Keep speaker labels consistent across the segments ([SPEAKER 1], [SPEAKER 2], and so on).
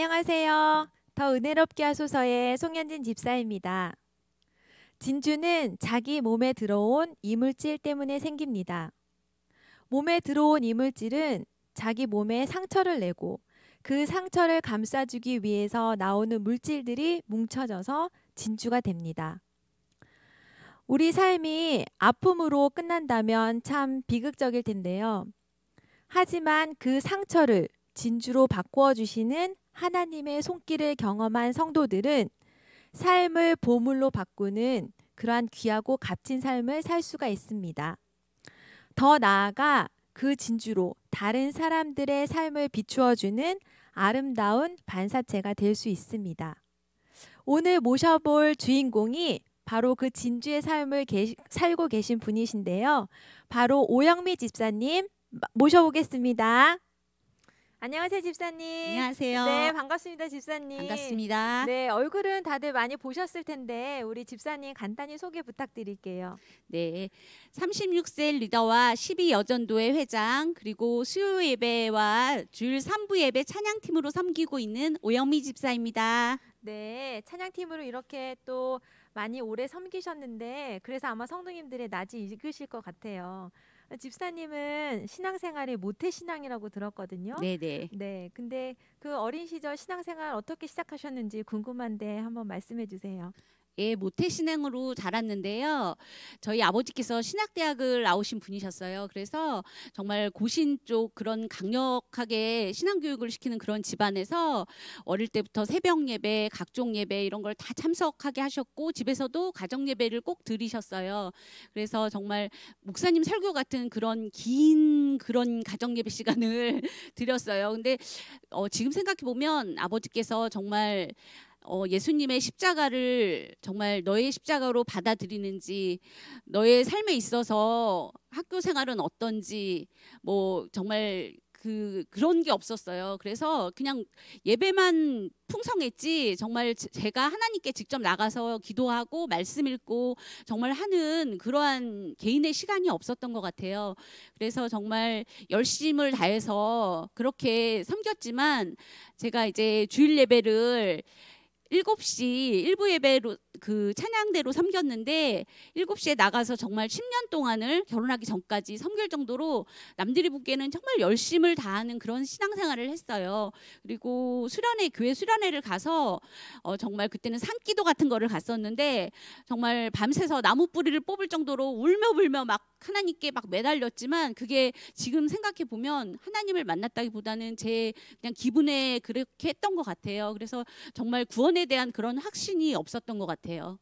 [SPEAKER 1] 안녕하세요. 더 은혜롭게 하소서의 송현진 집사입니다. 진주는 자기 몸에 들어온 이물질 때문에 생깁니다. 몸에 들어온 이물질은 자기 몸에 상처를 내고 그 상처를 감싸주기 위해서 나오는 물질들이 뭉쳐져서 진주가 됩니다. 우리 삶이 아픔으로 끝난다면 참 비극적일 텐데요. 하지만 그 상처를 진주로 바꾸어 주시는 하나님의 손길을 경험한 성도들은 삶을 보물로 바꾸는 그러한 귀하고 값진 삶을 살 수가 있습니다. 더 나아가 그 진주로 다른 사람들의 삶을 비추어 주는 아름다운 반사체가 될 수 있습니다. 오늘 모셔볼 주인공이 바로 그 진주의 삶을 게, 살고 계신 분이신데요. 바로 오영미 집사님 모셔보겠습니다. 안녕하세요, 집사님. 안녕하세요. 네, 반갑습니다, 집사님. 반갑습니다. 네, 얼굴은 다들 많이 보셨을 텐데 우리 집사님 간단히 소개 부탁드릴게요. 네, 36셀 리더와 12여전도의
[SPEAKER 2] 회장 그리고 수요 예배와 주일 3부 예배 찬양팀으로 섬기고 있는 오영미 집사입니다.
[SPEAKER 1] 네, 찬양팀으로 이렇게 또 많이 오래 섬기셨는데 그래서 아마 성도님들의 낮이 익으실 것 같아요. 아, 집사님은 신앙생활이 모태 신앙이라고 들었거든요. 네네. 네, 근데 그 어린 시절 신앙생활 어떻게 시작하셨는지 궁금한데 한번 말씀해 주세요. 예, 모태 신앙으로
[SPEAKER 2] 자랐는데요. 저희 아버지께서 신학대학을 나오신 분이셨어요. 그래서 정말 고신 쪽 그런 강력하게 신앙교육을 시키는 그런 집안에서 어릴 때부터 새벽 예배, 각종 예배 이런 걸 다 참석하게 하셨고 집에서도 가정 예배를 꼭들리셨어요 그래서 정말 목사님 설교 같은 그런 긴 그런 가정 예배 시간을 드렸어요. 근데 어, 지금 생각해 보면 아버지께서 정말 어, 예수님의 십자가를 정말 너의 십자가로 받아들이는지, 너의 삶에 있어서 학교 생활은 어떤지, 뭐 정말 그 그런 게 없었어요. 그래서 그냥 예배만 풍성했지 정말 제가 하나님께 직접 나가서 기도하고 말씀 읽고 정말 하는 그러한 개인의 시간이 없었던 것 같아요. 그래서 정말 열심을 다해서 그렇게 섬겼지만 제가 이제 주일 예배를 7시 일부 예배로 그 찬양대로 섬겼는데 7시에 나가서 정말 10년 동안을 결혼하기 전까지 섬길 정도로 남들이 보기에는 정말 열심을 다하는 그런 신앙생활을 했어요. 그리고 수련회 교회 수련회를 가서 어, 정말 그때는 산기도 같은 거를 갔었는데 정말 밤새서 나무 뿌리를 뽑을 정도로 울며불며 막 하나님께 막 매달렸지만 그게 지금 생각해 보면 하나님을 만났다기보다는 제 그냥 기분에 그렇게 했던 것 같아요. 그래서 정말 구원 구원에 대한 그런 확신이 없었던 것 같아요.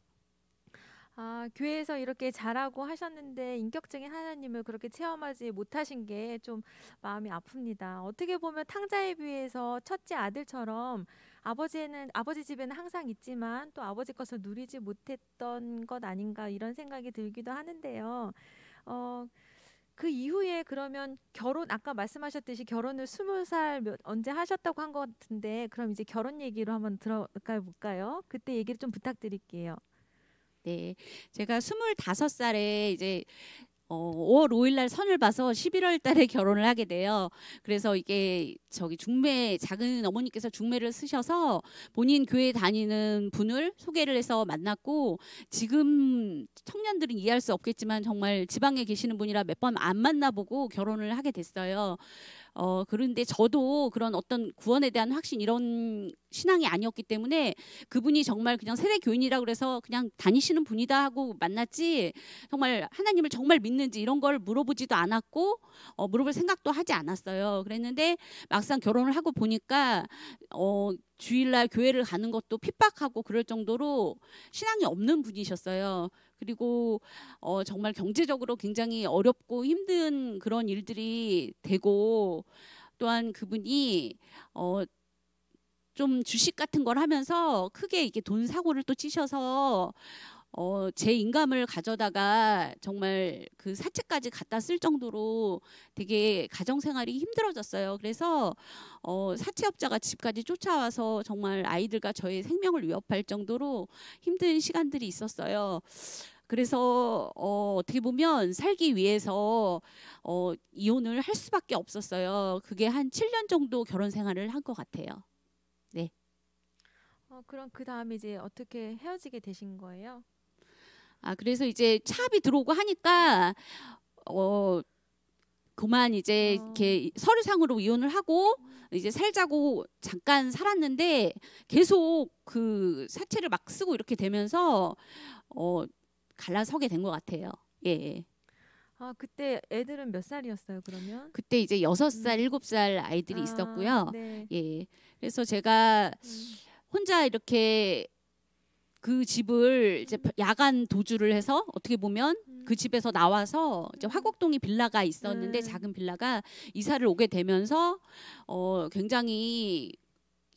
[SPEAKER 1] 아, 교회에서 이렇게 잘하고 하셨는데 인격적인 하나님을 그렇게 체험하지 못하신 게 좀 마음이 아픕니다. 어떻게 보면 탕자에 비해서 첫째 아들처럼 아버지는 아버지 집에는 항상 있지만 또 아버지 것을 누리지 못했던 것 아닌가 이런 생각이 들기도 하는데요. 어, 그 이후에 그러면 결혼 아까 말씀하셨듯이 결혼을 스무 살 언제 하셨다고 한 것 같은데 그럼 이제 결혼 얘기로 한번 들어가 볼까요? 그때 얘기를 좀 부탁드릴게요.
[SPEAKER 2] 네. 제가 스물다섯 살에 이제 어, 5월 5일 날 선을 봐서 11월 달에 결혼을 하게 돼요. 그래서 이게 저기 중매 작은 어머니께서 중매를 쓰셔서 본인 교회 다니는 분을 소개를 해서 만났고 지금 청년들은 이해할 수 없겠지만 정말 지방에 계시는 분이라 몇 번 안 만나보고 결혼을 하게 됐어요. 어, 그런데 저도 그런 어떤 구원에 대한 확신 이런 신앙이 아니었기 때문에 그분이 정말 그냥 세례 교인이라 고 그래서 그냥 다니시는 분이다 하고 만났지 정말 하나님을 정말 믿는지 이런 걸 물어보지도 않았고 어, 물어볼 생각도 하지 않았어요. 그랬는데 막상 결혼을 하고 보니까 어, 주일날 교회를 가는 것도 핍박하고 그럴 정도로 신앙이 없는 분이셨어요. 그리고 어, 정말 경제적으로 굉장히 어렵고 힘든 그런 일들이 되고 또한 그분이 어, 좀 주식 같은 걸 하면서 크게 이게 돈 사고를 또 치셔서 어, 제 인감을 가져다가 정말 그 사채까지 갖다 쓸 정도로 되게 가정 생활이 힘들어졌어요. 그래서 어, 사채업자가 집까지 쫓아와서 정말 아이들과 저의 생명을 위협할 정도로 힘든 시간들이 있었어요. 그래서 어, 어떻게 보면 살기 위해서 어, 이혼을 할 수밖에 없었어요. 그게 한 7년 정도 결혼 생활을 한 것 같아요. 네.
[SPEAKER 1] 어, 그럼 그 다음에 이제 어떻게 헤어지게 되신 거예요?
[SPEAKER 2] 아 그래서 이제 차비 들어오고 하니까 어 그만 이제 이렇게 아. 서류상으로 이혼을 하고 이제 살자고 잠깐 살았는데 계속 그사채를막 쓰고 이렇게 되면서 어 갈라서게 된 것 같아요. 예, 예.
[SPEAKER 1] 아 그때 애들은 몇 살이었어요 그러면?
[SPEAKER 2] 그때 이제 여섯 음. 살, 일곱 살 아이들이 아, 있었고요. 네. 예. 그래서 제가 음. 혼자 이렇게 그 집을 이제 야간 도주를 해서 어떻게 보면 그 음. 집에서 나와서 이제 음. 화곡동이 빌라가 있었는데 네. 작은 빌라가 이사를 오게 되면서 어 굉장히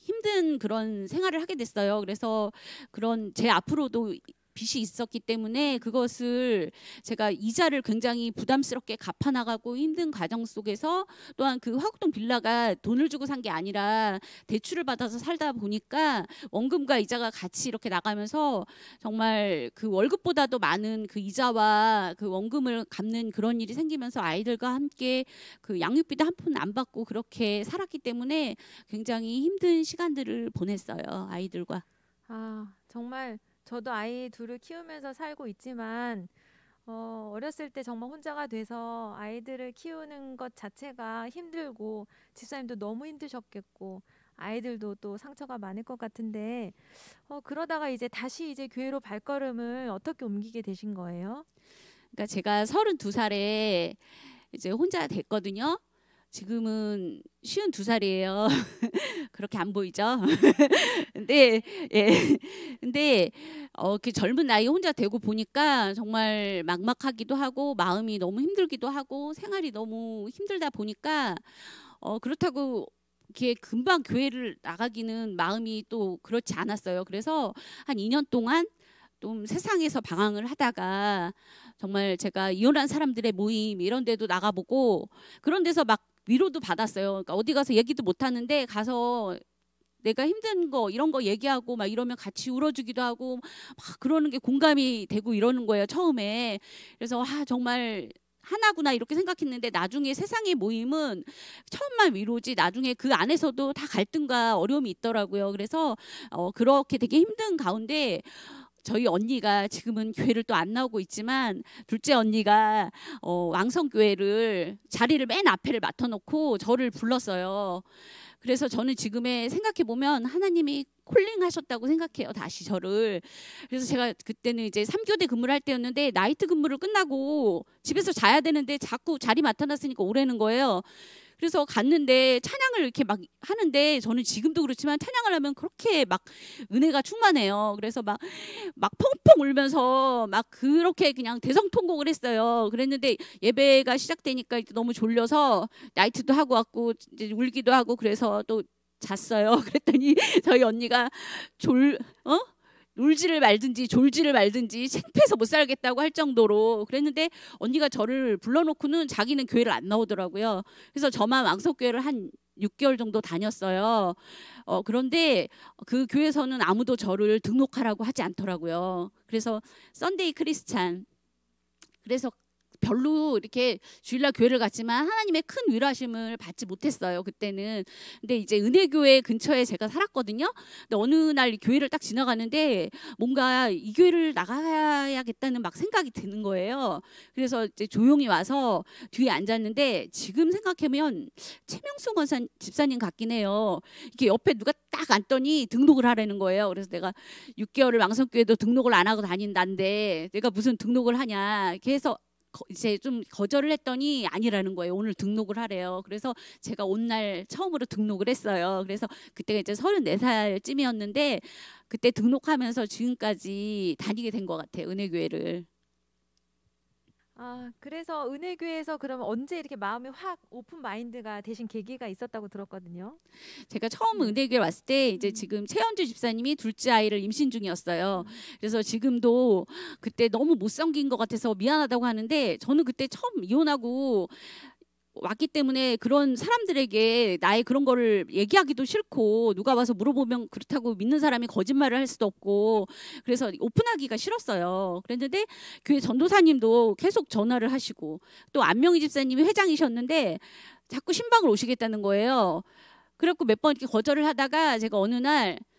[SPEAKER 2] 힘든 그런 생활을 하게 됐어요. 그래서 그런 제 앞으로도 빚이 있었기 때문에 그것을 제가 이자를 굉장히 부담스럽게 갚아 나가고 힘든 과정 속에서 또한 그 화곡동 빌라가 돈을 주고 산 게 아니라 대출을 받아서 살다 보니까 원금과 이자가 같이 이렇게 나가면서 정말 그 월급보다도 많은 그 이자와 그 원금을 갚는 그런 일이 생기면서 아이들과 함께 그 양육비도 한 푼 안 받고 그렇게 살았기 때문에 굉장히 힘든 시간들을 보냈어요 아이들과.
[SPEAKER 1] 아 정말 저도 아이 둘을 키우면서 살고 있지만 어, 어렸을 때 정말 혼자가 돼서 아이들을 키우는 것 자체가 힘들고 집사님도 너무 힘드셨겠고 아이들도 또 상처가 많을 것 같은데 어, 그러다가 이제 다시 이제 교회로 발걸음을 어떻게 옮기게 되신 거예요?
[SPEAKER 2] 그러니까 제가 32살에 이제 혼자 됐거든요. 지금은 쉬운 두 살이에요. 그렇게 안 보이죠? 근데 예. 근데 어, 그 젊은 나이 혼자 되고 보니까 정말 막막하기도 하고 마음이 너무 힘들기도 하고 생활이 너무 힘들다 보니까 어, 그렇다고 이렇게 금방 교회를 나가기는 마음이 또 그렇지 않았어요. 그래서 한 2년 동안 좀 세상에서 방황을 하다가 정말 제가 이혼한 사람들의 모임 이런 데도 나가보고 그런 데서 막 위로도 받았어요. 그러니까 어디 가서 얘기도 못 하는데 가서 내가 힘든 거 이런 거 얘기하고 막 이러면 같이 울어주기도 하고 막 그러는 게 공감이 되고 이러는 거예요 처음에 그래서 아 정말 하나구나 이렇게 생각했는데 나중에 세상의 모임은 처음만 위로지 나중에 그 안에서도 다 갈등과 어려움이 있더라고요 그래서 어 그렇게 되게 힘든 가운데 저희 언니가 지금은 교회를 또 안 나오고 있지만 둘째 언니가 어, 왕성교회를 자리를 맨 앞에를 맡아놓고 저를 불렀어요. 그래서 저는 지금에 생각해 보면 하나님이 콜링하셨다고 생각해요. 다시 저를. 그래서 제가 그때는 이제 삼교대 근무를 할 때였는데 나이트 근무를 끝나고 집에서 자야 되는데 자꾸 자리 맡아놨으니까 오래는 거예요. 그래서 갔는데 찬양을 이렇게 막 하는데 저는 지금도 그렇지만 찬양을 하면 그렇게 막 은혜가 충만해요. 그래서 막 막 펑펑 울면서 막 그렇게 그냥 대성통곡을 했어요. 그랬는데 예배가 시작되니까 너무 졸려서 나이트도 하고 왔고 이제 울기도 하고 그래서 또 잤어요. 그랬더니 저희 언니가 졸 어? 울지를 말든지 졸지를 말든지 창피해서 못 살겠다고 할 정도로 그랬는데 언니가 저를 불러놓고는 자기는 교회를 안 나오더라고요. 그래서 저만 왕석교회를 한 6개월 정도 다녔어요. 어, 그런데 그 교회에서는 아무도 저를 등록하라고 하지 않더라고요. 그래서 썬데이 크리스찬 그래서 별로 이렇게 주일날 교회를 갔지만 하나님의 큰 위로하심을 받지 못했어요. 그때는. 근데 이제 은혜교회 근처에 제가 살았거든요. 근데 어느 날 교회를 딱 지나가는데 뭔가 이 교회를 나가야겠다는 막 생각이 드는 거예요. 그래서 이제 조용히 와서 뒤에 앉았는데 지금 생각하면 최명수 권사 집사님 같긴 해요. 이렇게 옆에 누가 딱 앉더니 등록을 하라는 거예요. 그래서 내가 6개월을 왕성교회도 등록을 안 하고 다닌다는데 내가 무슨 등록을 하냐 이렇게 해서 이제 좀 거절을 했더니 아니라는 거예요. 오늘 등록을 하래요. 그래서 제가 온 날 처음으로 등록을 했어요. 그래서 그때가 이제 34살쯤이었는데 그때 등록하면서 지금까지 다니게 된 것 같아요. 은혜교회를.
[SPEAKER 1] 아, 그래서 은혜교에서 그러면 언제 이렇게 마음이 확 오픈 마인드가 되신 계기가 있었다고 들었거든요.
[SPEAKER 2] 제가 처음 음. 은혜교에 왔을 때 이제 음. 지금 최현주 집사님이 둘째 아이를 임신 중이었어요. 그래서 지금도 그때 너무 못생긴 것 같아서 미안하다고 하는데 저는 그때 처음 이혼하고 왔기 때문에 그런 사람들에게 나의 그런 거를 얘기하기도 싫고 누가 와서 물어보면 그렇다고 믿는 사람이 거짓말을 할 수도 없고 그래서 오픈하기가 싫었어요. 그랬는데 교회 전도사님도 계속 전화를 하시고 또 안명희 집사님이 회장이셨는데 자꾸 신방을 오시겠다는 거예요. 그래갖고 몇번 이렇게 거절을 하다가 제가 어느 날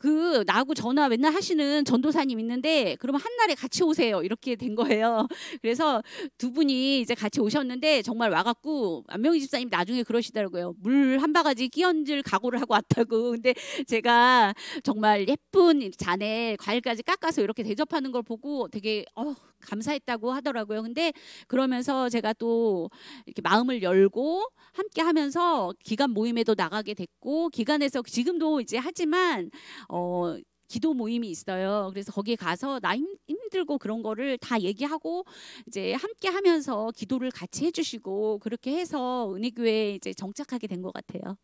[SPEAKER 2] 그 나하고 전화 맨날 하시는 전도사님 있는데 그러면 한날에 같이 오세요 이렇게 된 거예요. 그래서 두 분이 이제 같이 오셨는데 정말 와갖고 안명희 집사님 나중에 그러시더라고요. 물 한 바가지 끼얹을 각오를 하고 왔다고. 근데 제가 정말 예쁜 잔에 과일까지 깎아서 이렇게 대접하는 걸 보고 되게 어휴 감사했다고 하더라고요. 근데 그러면서 제가 또 이렇게 마음을 열고 함께 하면서 기간 모임에도 나가게 됐고 기간에서 지금도 이제 하지만 어 기도 모임이 있어요. 그래서 거기에 가서 나 힘, 힘들고 그런 거를 다 얘기하고 이제 함께 하면서 기도를 같이 해주시고 그렇게 해서 은혜교회에 이제 정착하게 된 것 같아요.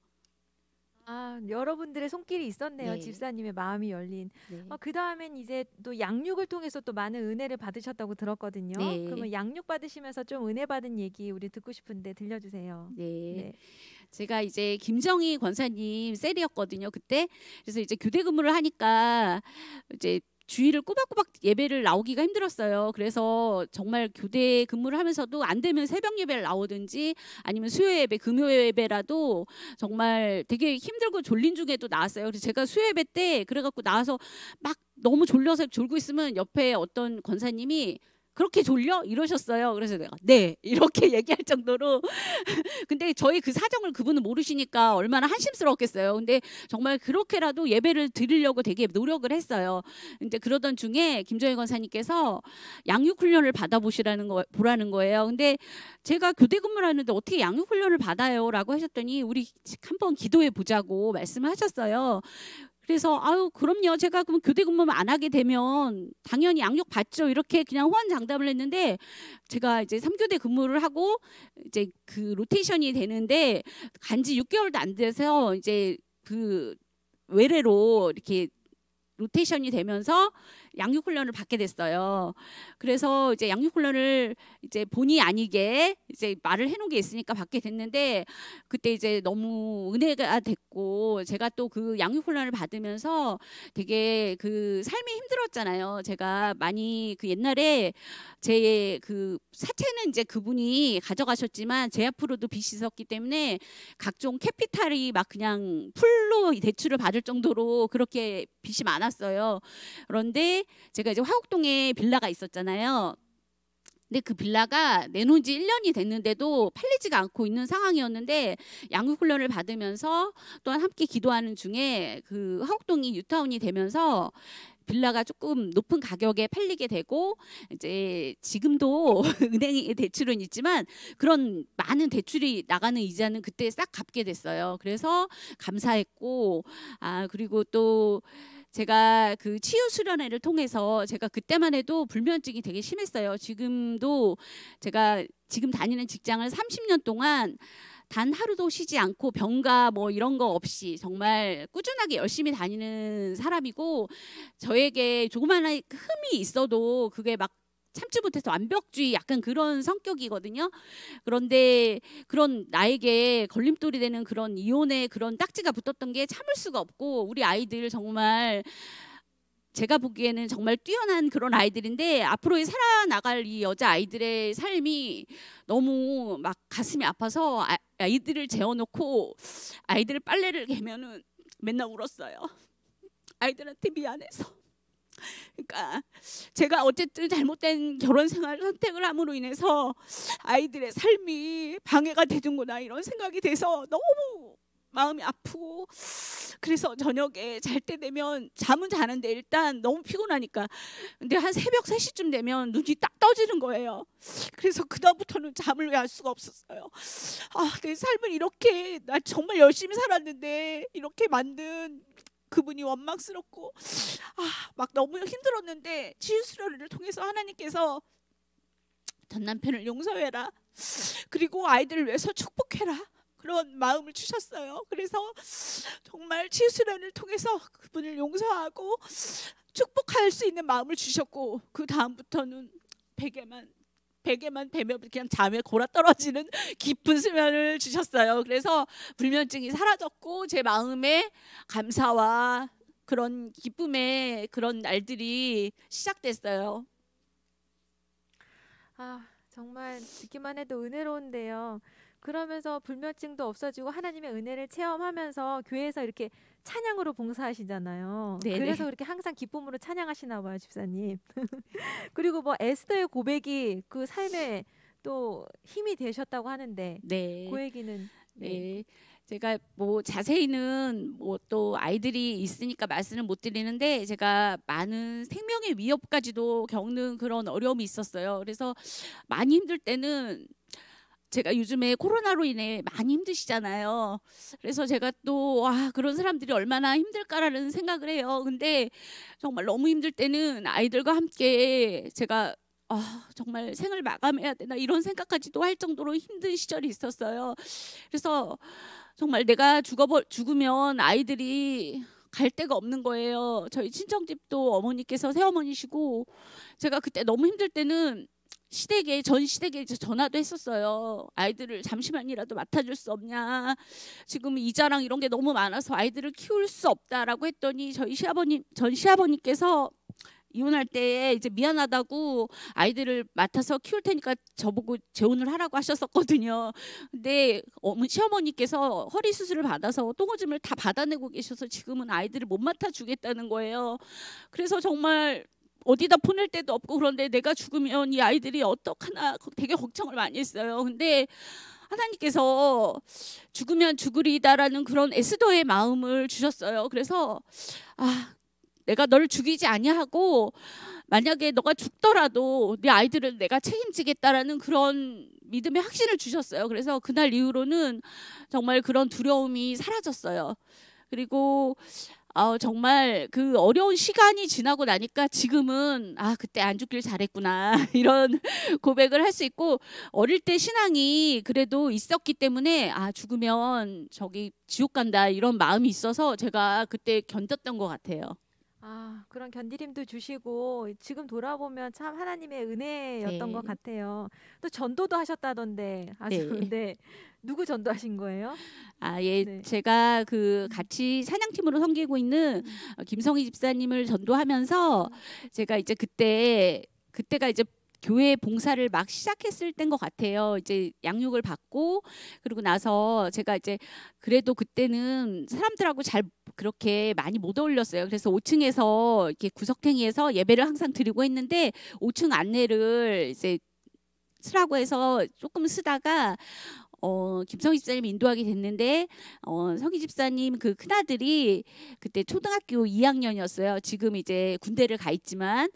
[SPEAKER 1] 아, 여러분들의 손길이 있었네요. 네. 집사님의 마음이 열린. 네. 어, 그 다음엔 이제 또 양육을 통해서 또 많은 은혜를 받으셨다고 들었거든요. 네. 그러면 양육 받으시면서 좀 은혜 받은 얘기 우리 듣고 싶은데 들려주세요. 네. 네. 제가 이제 김정희 권사님 셀이었거든요. 그때
[SPEAKER 2] 그래서 이제 교대 근무를 하니까 이제 주일을 꼬박꼬박 예배를 나오기가 힘들었어요. 그래서 정말 교대 근무를 하면서도 안 되면 새벽 예배를 나오든지 아니면 수요 예배, 금요 예배라도 정말 되게 힘들고 졸린 중에도 나왔어요. 그래서 제가 수요 예배 때 그래갖고 나와서 막 너무 졸려서 졸고 있으면 옆에 어떤 권사님이 그렇게 졸려? 이러셨어요. 그래서 내가 네 이렇게 얘기할 정도로 근데 저희 그 사정을 그분은 모르시니까 얼마나 한심스러웠겠어요. 근데 정말 그렇게라도 예배를 드리려고 되게 노력을 했어요. 이제 그러던 중에 김정희 권사님께서 양육 훈련을 받아보시라는 거 보라는 거예요. 근데 제가 교대 근무를 하는데 어떻게 양육 훈련을 받아요라고 하셨더니 우리 한번 기도해 보자고 말씀하셨어요. 그래서 아유 그럼요 제가 그럼 교대 근무를 안 하게 되면 당연히 양육 받죠 이렇게 그냥 호언장담을 했는데 제가 이제 삼교대 근무를 하고 이제 그 로테이션이 되는데 간지 육개월도안 돼서 이제 그 외래로 이렇게 로테이션이 되면서 양육 훈련을 받게 됐어요. 그래서 이제 양육 훈련을 이제 본의 아니게 이제 말을 해놓은 게 있으니까 받게 됐는데 그때 이제 너무 은혜가 됐고 제가 또 그 양육 훈련을 받으면서 되게 그 삶이 힘들었잖아요. 제가 많이 그 옛날에 제 그 사채는 이제 그분이 가져가셨지만 제 앞으로도 빚이 있었기 때문에 각종 캐피탈이 막 그냥 풀로 대출을 받을 정도로 그렇게 빚이 많아. 않았어요. 그런데 제가 이제 화곡동에 빌라가 있었잖아요. 근데 그 빌라가 내놓은 지 1년이 됐는데도 팔리지가 않고 있는 상황이었는데 양육 훈련을 받으면서 또한 함께 기도하는 중에 그 화곡동이 유타운이 되면서 빌라가 조금 높은 가격에 팔리게 되고 이제 지금도 은행의 대출은 있지만 그런 많은 대출이 나가는 이자는 그때 싹 갚게 됐어요. 그래서 감사했고 아 그리고 또 제가 그 치유 수련회를 통해서 제가 그때만 해도 불면증이 되게 심했어요. 지금도 제가 지금 다니는 직장을 30년 동안 단 하루도 쉬지 않고 병가 뭐 이런 거 없이 정말 꾸준하게 열심히 다니는 사람이고 저에게 조그만한 흠이 있어도 그게 막 참지 못해서 완벽주의 약간 그런 성격이거든요. 그런데 그런 나에게 걸림돌이 되는 그런 이혼의 그런 딱지가 붙었던 게 참을 수가 없고 우리 아이들 정말 제가 보기에는 정말 뛰어난 그런 아이들인데 앞으로 살아나갈 이 여자 아이들의 삶이 너무 막 가슴이 아파서 아, 아이들을 재워놓고 아이들
[SPEAKER 3] 빨래를 개면은 맨날 울었어요. 아이들한테 미안해서. 그러니까 제가 어쨌든 잘못된 결혼 생활 선택을 함으로 인해서 아이들의 삶이 방해가 되는구나 이런 생각이 돼서 너무 마음이 아프고 그래서 저녁에 잘 때 되면 잠은 자는데 일단 너무 피곤하니까 근데 한 새벽 3시쯤 되면 눈이 딱 떠지는 거예요. 그래서 그다음부터는 잠을 왜 할 수가 없었어요. 아, 내 삶을 이렇게 나 정말 열심히 살았는데 이렇게 만든 그분이 원망스럽고 아, 막 너무 힘들었는데 치유수련을 통해서 하나님께서 전 남편을 용서해라. 그리고 아이들을 위해서 축복해라. 그런 마음을 주셨어요. 그래서 정말 치유수련을 통해서 그분을 용서하고 축복할 수 있는 마음을 주셨고 그 다음부터는 베개만 베개만 베면 그냥 잠에 골아 떨어지는 깊은 수면을 주셨어요. 그래서 불면증이 사라졌고 제 마음에 감사와
[SPEAKER 2] 그런 기쁨의 그런 날들이 시작됐어요.
[SPEAKER 1] 아, 정말 듣기만 해도 은혜로운데요. 그러면서 불면증도 없어지고 하나님의 은혜를 체험하면서 교회에서 이렇게 찬양으로 봉사하시잖아요. 네네. 그래서 그렇게 항상 기쁨으로 찬양하시나 봐요, 집사님. 그리고 뭐 에스더의 고백이 그 삶에 또 힘이 되셨다고 하는데 네. 그 얘기는
[SPEAKER 2] 네. 네. 제가 뭐 자세히는 뭐 또 아이들이 있으니까 말씀을 못 드리는데 제가 많은 생명의 위협까지도 겪는 그런 어려움이 있었어요. 그래서 많이 힘들 때는 제가 요즘에 코로나로 인해 많이 힘드시잖아요. 그래서 제가 또, 와, 그런 사람들이 얼마나 힘들까라는 생각을 해요. 근데 정말 너무 힘들 때는 아이들과 함께 제가 아, 정말 생을 마감해야 되나 이런 생각까지도 할 정도로 힘든 시절이 있었어요. 그래서 정말 내가 죽어 죽으면 아이들이 갈 데가 없는 거예요. 저희 친정집도 어머니께서 새어머니시고 제가 그때 너무 힘들 때는 시댁에 전 시댁에 전화도 했었어요. 아이들을 잠시만이라도 맡아줄 수 없냐. 지금 이자랑 이런 게 너무 많아서 아이들을 키울 수 없다라고 했더니 저희 시아버님 전 시아버님께서 이혼할 때에 이제 미안하다고 아이들을 맡아서 키울 테니까 저보고 재혼을 하라고 하셨었거든요. 근데 어머니 시어머니께서 허리 수술을 받아서 똥오줌을 다 받아내고 계셔서 지금은 아이들을 못 맡아 주겠다는 거예요. 그래서 정말 어디다 보낼 데도 없고 그런데 내가 죽으면 이 아이들이 어떡하나 되게 걱정을 많이 했어요. 근데 하나님께서 죽으면 죽으리다라는 그런 에스더의 마음을 주셨어요. 그래서 아 내가 널 죽이지 아니하고 만약에 너가 죽더라도 네 아이들을 내가 책임지겠다라는 그런 믿음의 확신을 주셨어요. 그래서 그날 이후로는 정말 그런 두려움이 사라졌어요. 그리고 어, 정말 그 어려운 시간이 지나고 나니까 지금은 아 그때 안 죽길 잘했구나 이런 고백을 할 수 있고 어릴 때 신앙이 그래도 있었기 때문에 아 죽으면 저기 지옥 간다 이런 마음이 있어서 제가 그때 견뎠던 것 같아요.
[SPEAKER 1] 아, 그런 견디림도 주시고 지금 돌아보면 참 하나님의 은혜였던 것 네. 같아요. 또 전도도 하셨다던데 아주 네. 네. 누구 전도하신 거예요?
[SPEAKER 2] 아, 예. 네. 제가 그 같이 사냥팀으로 섬기고 있는 음. 김성희 집사님을 전도하면서 제가 이제 그때 그때가 이제 교회 봉사를 막 시작했을 때인 것 같아요. 이제 양육을 받고 그리고 나서 제가 이제 그래도 그때는 사람들하고 잘 그렇게 많이 못 어울렸어요. 그래서 5층에서 이렇게 구석탱이에서 예배를 항상 드리고 했는데 5층 안내를 이제 쓰라고 해서 조금 쓰다가 어, 김성희 집사님 인도하게 됐는데 어, 성희 집사님 그 큰아들이 그때 초등학교 2학년이었어요. 지금 이제 군대를 가 있지만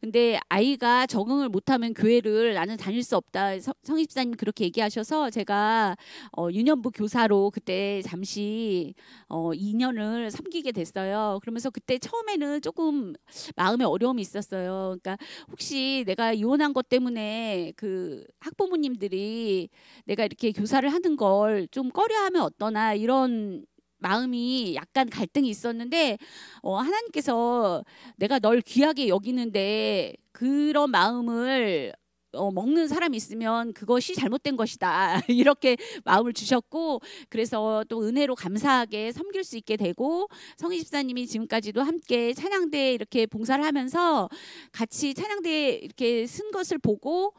[SPEAKER 2] 근데 아이가 적응을 못하면 교회를 나는 다닐 수 없다. 성, 희 집사님 그렇게 얘기하셔서 제가 어, 유년부 교사로 그때 잠시 어, 2년을 섬기게 됐어요. 그러면서 그때 처음에는 조금 마음에 어려움이 있었어요. 그러니까 혹시 내가 이혼한 것 때문에 그 학부모님들이 내가 이렇게 교사 조사를 하는 걸 좀 꺼려하면 어떠나 이런 마음이 약간 갈등이 있었는데 어, 하나님께서 내가 널 귀하게 여기는데 그런 마음을 어, 먹는 사람이 있으면 그것이 잘못된 것이다 이렇게 마음을 주셨고 그래서 또 은혜로 감사하게 섬길 수 있게 되고 성희 집사님이 지금까지도 함께 찬양대 이렇게 봉사를 하면서 같이 찬양대 이렇게 쓴 것을 보고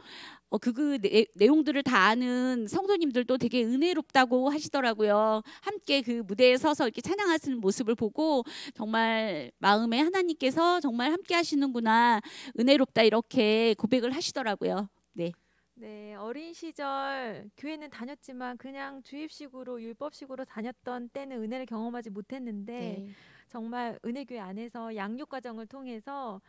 [SPEAKER 2] 어, 그, 그 내, 내용들을 다 아는 성도님들도 되게 은혜롭다고 하시더라고요. 함께 그 무대에 서서 이렇게 찬양하시는 모습을 보고 정말 마음에 하나님께서 정말 함께 하시는구나 은혜롭다 이렇게 고백을 하시더라고요. 네.
[SPEAKER 1] 네, 어린 시절 교회는 다녔지만 그냥 주입식으로 율법식으로 다녔던 때는 은혜를 경험하지 못했는데 네. 정말 은혜교회 안에서 양육 과정을 통해서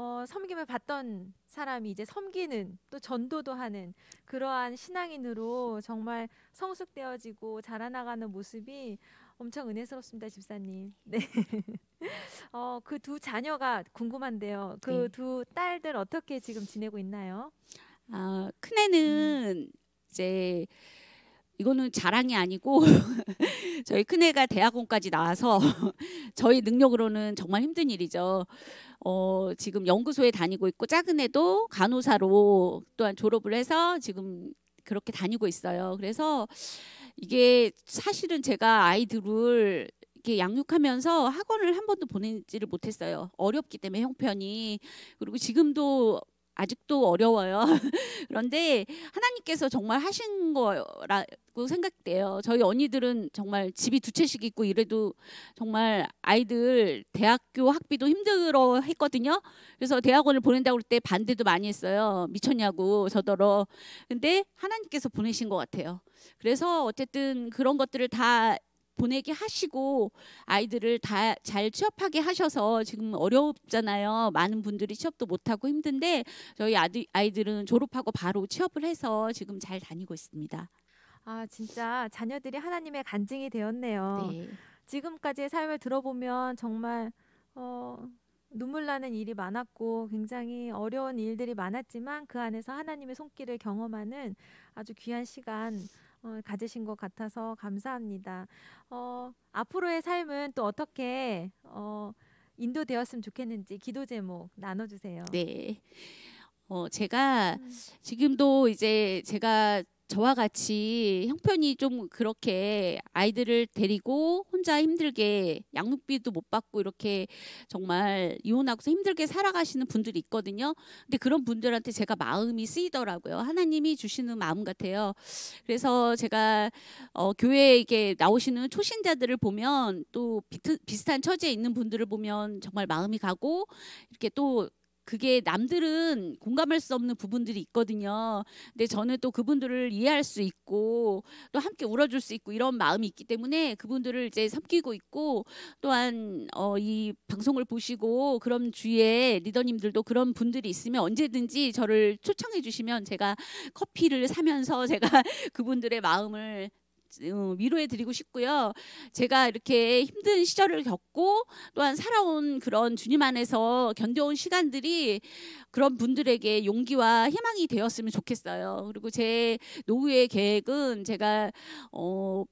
[SPEAKER 1] 어, 섬김을 받던 사람이 이제 섬기는 또 전도도 하는 그러한 신앙인으로 정말 성숙되어지고 자라나가는 모습이 엄청 은혜스럽습니다, 집사님. 네. 어, 그 두 자녀가 궁금한데요. 그두 네. 딸들 어떻게 지금 지내고 있나요?
[SPEAKER 2] 아, 큰애는 음. 이제 이거는 자랑이 아니고 저희 큰애가 대학원까지 나와서 저희 능력으로는 정말 힘든 일이죠. 어, 지금 연구소에 다니고 있고 작은 애도 간호사로 또한 졸업을 해서 지금 그렇게 다니고 있어요. 그래서 이게 사실은 제가 아이들을 이렇게 양육하면서 학원을 한 번도 보내지를 못했어요. 어렵기 때문에 형편이 그리고 지금도 아직도 어려워요. 그런데 하나님께서 정말 하신 거라고 생각돼요. 저희 언니들은 정말 집이 두 채씩 있고 이래도 정말 아이들 대학교 학비도 힘들어 했거든요. 그래서 대학원을 보낸다고 할 때 반대도 많이 했어요. 미쳤냐고 저더러. 근데 하나님께서 보내신 것 같아요. 그래서 어쨌든 그런 것들을 다 보내게 하시고 아이들을 다 잘 취업하게 하셔서 지금 어렵잖아요. 많은 분들이 취업도 못하고 힘든데 저희 아들, 아이들은 졸업하고 바로 취업을 해서 지금 잘 다니고 있습니다.
[SPEAKER 1] 아, 진짜 자녀들이 하나님의 간증이 되었네요. 네. 지금까지의 삶을 들어보면 정말 어, 눈물 나는 일이 많았고 굉장히 어려운 일들이 많았지만 그 안에서 하나님의 손길을 경험하는 아주 귀한 시간 어, 가지신 것 같아서 감사합니다. 어, 앞으로의 삶은 또 어떻게 어, 인도되었으면 좋겠는지 기도 제목 나눠주세요.
[SPEAKER 2] 네. 어, 제가 음. 지금도 이제 제가 저와 같이 형편이 좀 그렇게 아이들을 데리고 혼자 힘들게 양육비도 못 받고 이렇게 정말 이혼하고서 힘들게 살아가시는 분들이 있거든요. 근데 그런 분들한테 제가 마음이 쓰이더라고요. 하나님이 주시는 마음 같아요. 그래서 제가 어, 교회에 게 나오시는 초신자들을 보면 또 비트, 비슷한 처지에 있는 분들을 보면 정말 마음이 가고 이렇게 또 그게 남들은 공감할 수 없는 부분들이 있거든요. 근데 저는 또 그분들을 이해할 수 있고 또 함께 울어줄 수 있고 이런 마음이 있기 때문에 그분들을 이제 섬기고 있고 또한 어, 이 방송을 보시고 그런 주위에 리더님들도 그런 분들이 있으면 언제든지 저를 초청해 주시면 제가 커피를 사면서 제가 그분들의 마음을 어, 위로해드리고 싶고요. 제가 이렇게 힘든 시절을 겪고 또한 살아온 그런 주님 안에서 견뎌온 시간들이 그런 분들에게 용기와 희망이 되었으면 좋겠어요. 그리고 제 노후의 계획은 제가 어,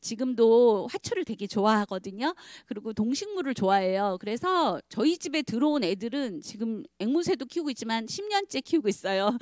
[SPEAKER 2] 지금도 화초를 되게 좋아하거든요. 그리고 동식물을 좋아해요. 그래서 저희 집에 들어온 애들은 지금 앵무새도 키우고 있지만 10년째 키우고 있어요.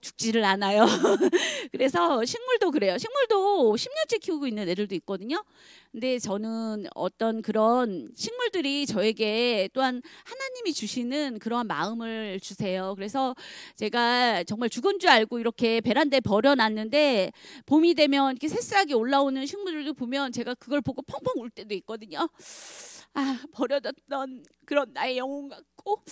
[SPEAKER 2] 죽지를 않아요. 그래서 식물도 그래요. 식물도 10년째 키우고 있는 애들도 있거든요. 근데 저는 어떤 그런 식물들이 저에게 또한 하나님이 주시는 그러한 마음을 주세요. 그래서 제가 정말 죽은 줄 알고 이렇게 베란다에 버려놨는데 봄이 되면 이렇게 새싹이 올라오는 식물들도 보면 제가 그걸 보고 펑펑 울 때도 있거든요. 아 버려졌던
[SPEAKER 3] 그런 나의 영혼 과 싶고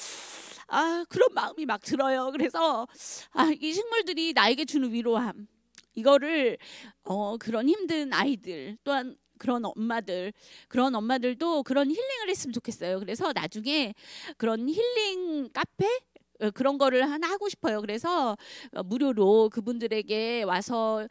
[SPEAKER 3] 아 그런 마음이 막 들어요. 그래서 아, 이 식물들이 나에게 주는 위로함 이거를 어, 그런 힘든
[SPEAKER 2] 아이들 또한 그런 엄마들 그런 엄마들도 그런 힐링을 했으면 좋겠어요. 그래서 나중에 그런 힐링 카페 어, 그런 거를 하나 하고 싶어요. 그래서 어, 무료로 그분들에게 와서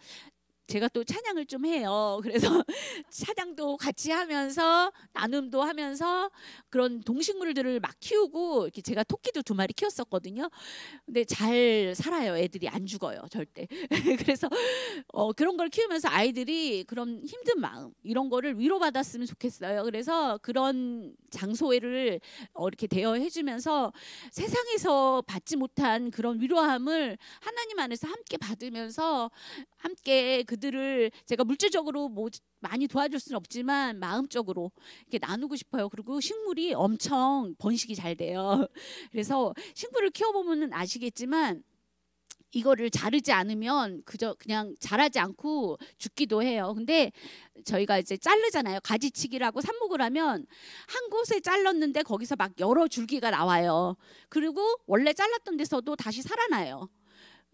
[SPEAKER 2] 제가 또 찬양을 좀 해요. 그래서 찬양도 같이 하면서 나눔도 하면서 그런 동식물들을 막 키우고 이렇게 제가 토끼도 두 마리 키웠었거든요. 근데 잘 살아요. 애들이 안 죽어요. 절대. 그래서 어, 그런 걸 키우면서 아이들이 그런 힘든 마음 이런 거를 위로받았으면 좋겠어요. 그래서 그런 장소회를 어, 이렇게 대여해 주면서 세상에서 받지 못한 그런 위로함을 하나님 안에서 함께 받으면서 함께 그 그들을 제가 물질적으로 뭐 많이 도와줄 수는 없지만 마음적으로 이렇게 나누고 싶어요. 그리고 식물이 엄청 번식이 잘 돼요. 그래서 식물을 키워보면 아시겠지만 이거를 자르지 않으면 그저 그냥 자라지 않고 죽기도 해요. 근데 저희가 이제 자르잖아요. 가지치기라고 삽목을 하면 한 곳에 잘랐는데 거기서 막 여러 줄기가 나와요. 그리고 원래 잘랐던 데서도 다시 살아나요.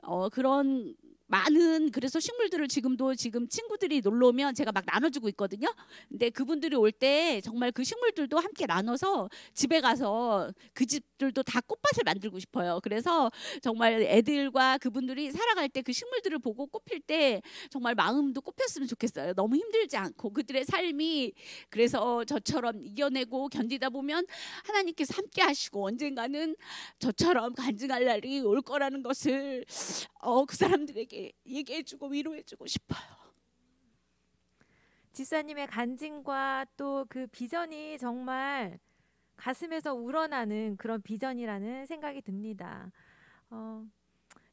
[SPEAKER 2] 어, 그런 많은 그래서 식물들을 지금도 지금 친구들이 놀러 오면 제가 막 나눠주고 있거든요. 근데 그분들이 올 때 정말 그 식물들도 함께 나눠서 집에 가서 그 집들도 다 꽃밭을 만들고 싶어요. 그래서 정말 애들과 그분들이 살아갈 때 그 식물들을 보고 꽃필 때 정말 마음도 꽃폈으면 좋겠어요. 너무 힘들지 않고 그들의 삶이 그래서 저처럼 이겨내고 견디다 보면
[SPEAKER 3] 하나님께서 함께 하시고 언젠가는 저처럼 간증할 날이 올 거라는 것을
[SPEAKER 1] 어, 그 사람들에게 얘기해주고 위로해주고 싶어요. 지사님의 간증과 또 그 비전이 정말 가슴에서 우러나는 그런 비전이라는 생각이 듭니다. 어,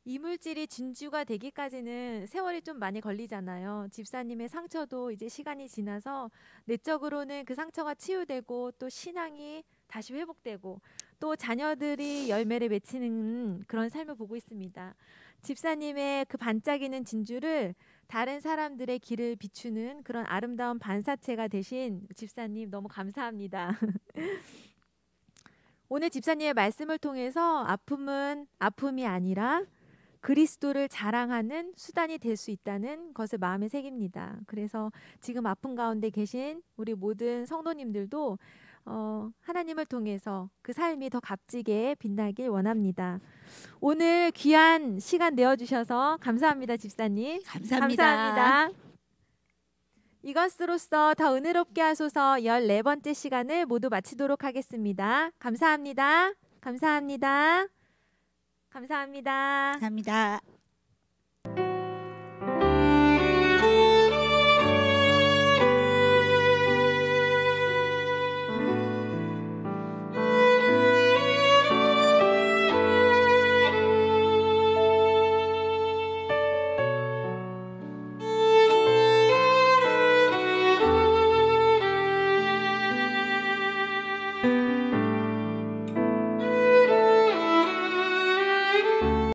[SPEAKER 1] 이물질이 진주가 되기까지는 세월이 좀 많이 걸리잖아요. 집사님의 상처도 이제 시간이 지나서 내적으로는 그 상처가 치유되고 또 신앙이 다시 회복되고 또 자녀들이 열매를 맺히는 그런 삶을 보고 있습니다. 집사님의 그 반짝이는 진주를 다른 사람들의 길을 비추는 그런 아름다운 반사체가 되신 집사님 너무 감사합니다. 오늘 집사님의 말씀을 통해서 아픔은 아픔이 아니라 그리스도를 자랑하는 수단이 될 수 있다는 것을 마음에 새깁니다. 그래서 지금 아픔 가운데 계신 우리 모든 성도님들도 어, 하나님을 통해서 그 삶이 더 값지게 빛나길 원합니다. 오늘 귀한 시간 내어주셔서 감사합니다, 집사님. 감사합니다. 감사합니다. 이것으로써 더 은혜롭게 하소서 14번째 시간을 모두 마치도록 하겠습니다. 감사합니다. 감사합니다. 감사합니다. 감사합니다.